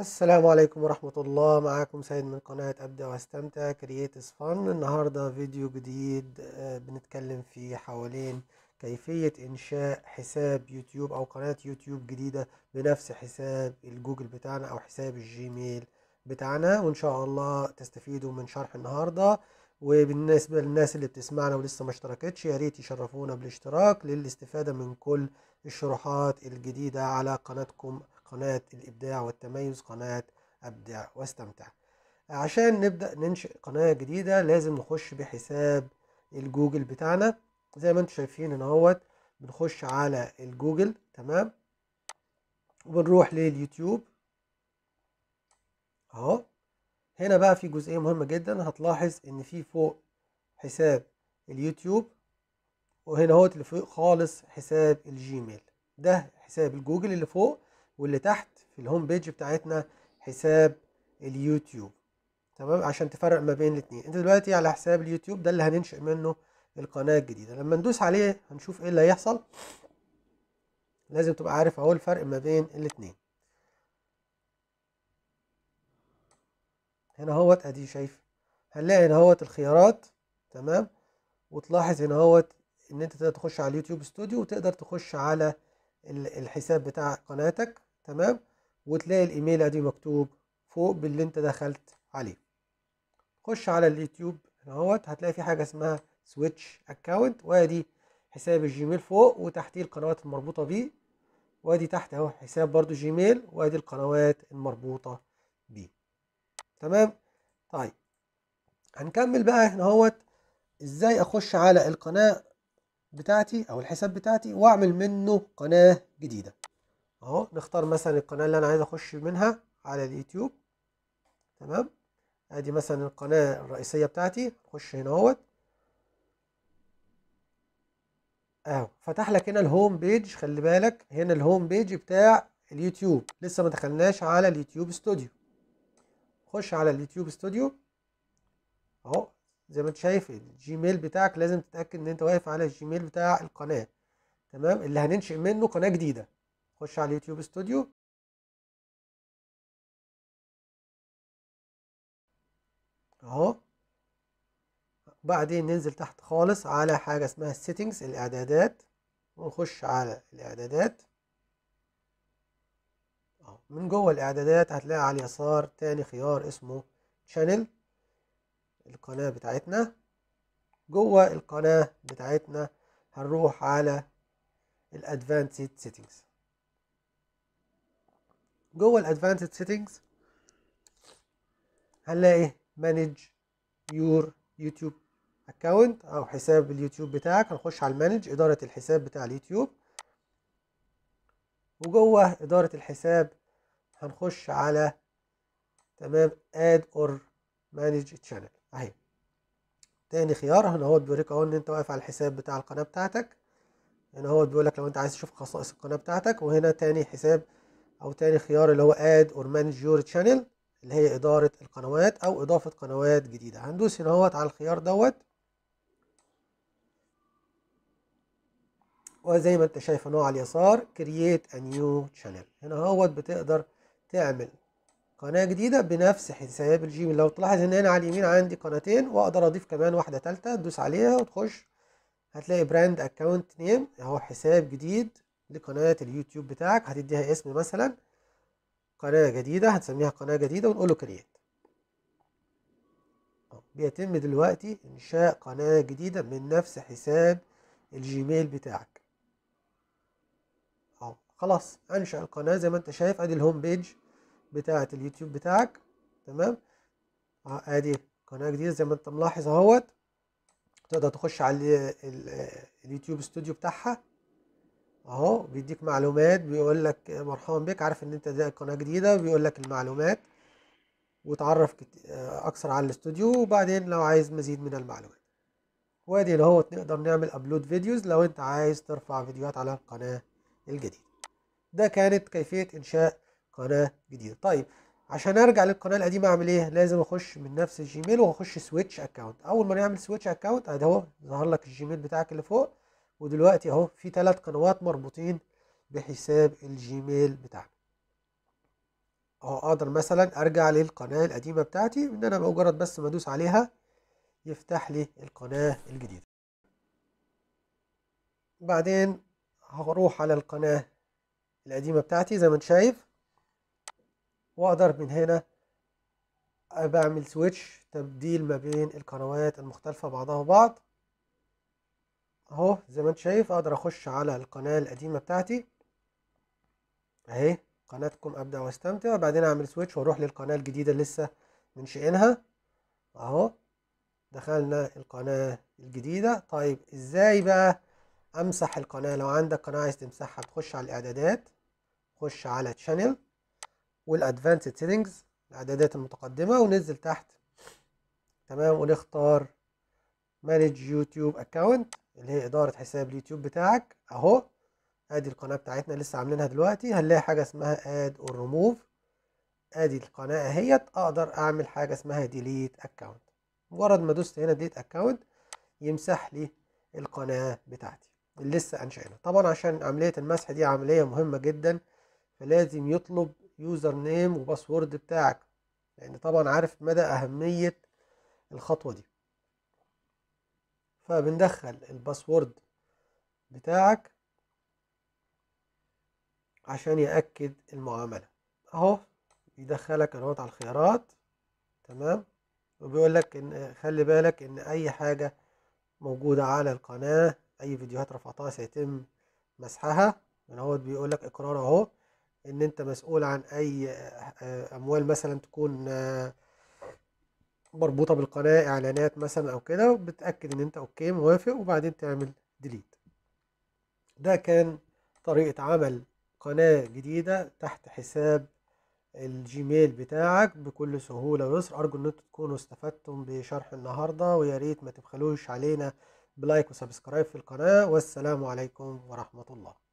السلام عليكم ورحمة الله معاكم سيد من قناة أبدأ وأستمتع كرييتس فن النهاردة فيديو جديد آه، بنتكلم فيه حوالين كيفية إنشاء حساب يوتيوب أو قناة يوتيوب جديدة بنفس حساب الجوجل بتاعنا أو حساب الجيميل بتاعنا وإن شاء الله تستفيدوا من شرح النهاردة وبالنسبة للناس اللي بتسمعنا ولسه ما اشتركتش يا ريت يشرفونا بالاشتراك للاستفادة من كل الشروحات الجديدة على قناتكم قناة الإبداع والتميز قناة أبدع واستمتع عشان نبدأ ننشئ قناة جديدة لازم نخش بحساب الجوجل بتاعنا زي ما انتم شايفين ان هوت بنخش على الجوجل تمام وبنروح لليوتيوب اهو هنا بقى في جزئيه مهمه جدا هتلاحظ ان في فوق حساب اليوتيوب وهنا هوت اللي فوق خالص حساب الجيميل ده حساب الجوجل اللي فوق واللي تحت في الهوم بيج بتاعتنا حساب اليوتيوب تمام عشان تفرق ما بين الاثنين انت دلوقتي على حساب اليوتيوب ده اللي هننشئ منه القناه الجديده لما ندوس عليه هنشوف ايه اللي هيحصل لازم تبقى عارف اهو الفرق ما بين الاثنين هنا اهوت ادي شايف هنلاقي هنا اهوت الخيارات تمام وتلاحظ هنا اهوت ان انت تقدر تخش على اليوتيوب ستوديو وتقدر تخش على الحساب بتاع قناتك تمام وتلاقي الايميل ادي مكتوب فوق باللي انت دخلت عليه خش على اليوتيوب اهوت هتلاقي في حاجه اسمها سويتش اكونت وادي حساب الجيميل فوق وتحتيه القنوات المربوطه بيه وادي تحت اهو حساب برضو جيميل وادي القنوات المربوطه بيه تمام طيب هنكمل بقى هنا اهوت ازاي اخش على القناه بتاعتي او الحساب بتاعتي واعمل منه قناه جديده اهو نختار مثلا القناه اللي انا عايز اخش منها على اليوتيوب تمام ادي مثلا القناه الرئيسيه بتاعتي نخش هنا اهوت اهو فتح لك هنا الهوم بيج خلي بالك هنا الهوم بيج بتاع اليوتيوب لسه ما دخلناش على اليوتيوب ستوديو خش على اليوتيوب ستوديو اهو زي ما انت شايف الجيميل بتاعك لازم تتاكد ان انت واقف على الجيميل بتاع القناه تمام اللي هننشئ منه قناه جديده خش على اليوتيوب استوديو اهو بعدين ننزل تحت خالص على حاجة اسمها settings الاعدادات ونخش على الاعدادات اهو من جوه الاعدادات هتلاقي على اليسار تاني خيار اسمه شانل القناة بتاعتنا جوه القناة بتاعتنا هنروح على الادفانسد سيتنجز جوه الادفانسد سيتنجز هنلاقي مانج يور يوتيوب اكونت او حساب اليوتيوب بتاعك هنخش على المانج اداره الحساب بتاع اليوتيوب وجوه اداره الحساب هنخش على تمام اد اور مانج تشانل اهي تاني خيار هنا هو بيوريك اهو ان انت واقف على الحساب بتاع القناه بتاعتك هنا هو بيقول لك لو انت عايز تشوف خصائص القناه بتاعتك وهنا تاني حساب او تاني خيار اللي هو اد اور مانج يور شانل اللي هي اداره القنوات او اضافه قنوات جديده هندوس هنا اهوت على الخيار دوت وزي ما انت شايف ان هو على اليسار كرييت ا نيو شانل هنا اهوت بتقدر تعمل قناه جديده بنفس حساب الجيميل لو تلاحظ ان هنا على اليمين عندي قناتين واقدر اضيف كمان واحده ثالثه تدوس عليها وتخش هتلاقي براند اكونت نيم اهو حساب جديد لقناة اليوتيوب بتاعك هتديها اسم مثلا قناة جديدة هتسميها قناة جديدة ونقول له كرييت بيتم دلوقتي إنشاء قناة جديدة من نفس حساب الجيميل بتاعك أو خلاص أنشأ القناة زي ما أنت شايف أدي الهوم بيج بتاعة اليوتيوب بتاعك تمام أدي قناة جديدة زي ما أنت ملاحظ أهوت تقدر تخش على اليوتيوب ستوديو بتاعها اهو بيديك معلومات بيقول لك مرحبا بك عارف ان انت زي قناه جديده بيقول لك المعلومات وتعرف اكثر على الاستوديو وبعدين لو عايز مزيد من المعلومات وادي اهو نقدر نعمل ابلود فيديوز لو انت عايز ترفع فيديوهات على القناه الجديده ده كانت كيفيه انشاء قناه جديده طيب عشان ارجع للقناه القديمه اعمل ايه لازم اخش من نفس الجيميل واخش سويتش اكونت اول ما نعمل سويتش اكونت ادي اهو ظهر لك الجيميل بتاعك اللي فوق ودلوقتي اهو في ثلاث قنوات مربوطين بحساب الجيميل بتاعنا اهو اقدر مثلا ارجع للقناه القديمه بتاعتي ان انا بمجرد بس ما ادوس عليها يفتح لي القناه الجديده بعدين هروح على القناه القديمه بتاعتي زي ما انت شايف واقدر من هنا بعمل سويتش تبديل ما بين القنوات المختلفه بعضها بعض اهو زي ما انت شايف اقدر اخش على القناه القديمه بتاعتي اهي قناتكم ابدا واستمتع بعدين اعمل سويتش واروح للقناه الجديده اللي لسه منشئينها اهو دخلنا القناه الجديده طيب ازاي بقى امسح القناه لو عندك قناه عايز تمسحها تخش على الاعدادات خش على تشانل والادفانسد سيتنجز الاعدادات المتقدمه ونزل تحت تمام ونختار مانج يوتيوب اكونت اللي هي إدارة حساب اليوتيوب بتاعك أهو أدي القناة بتاعتنا لسه عاملينها دلوقتي هنلاقي حاجة اسمها أد أور ريموف أدي القناة أهيت أقدر أعمل حاجة اسمها ديليت أكونت مجرد ما دوست هنا ديليت أكونت يمسح لي القناة بتاعتي اللي لسه أنشأناها طبعا عشان عملية المسح دي عملية مهمة جدا فلازم يطلب يوزر نيم وباسورد بتاعك لأن طبعا عارف مدى أهمية الخطوة دي فبندخل الباسورد بتاعك عشان يأكد المعاملة اهو بيدخلك اهوت على الخيارات تمام وبيقول لك ان خلي بالك ان اي حاجة موجودة على القناة اي فيديوهات رفعتها سيتم مسحها من هو بيقول لك اقرار اهو ان انت مسؤول عن اي آه، اموال مثلا تكون آه، مربوطه بالقناه اعلانات مثلا او كده بتاكد ان انت اوكي موافق وبعدين تعمل ديليت ده كان طريقه عمل قناه جديده تحت حساب الجيميل بتاعك بكل سهولة ويسر أرجو أن انتم تكونوا استفدتم بشرح النهاردة ويا ريت ما تبخلوش علينا بلايك وسبسكرايب في القناة والسلام عليكم ورحمة الله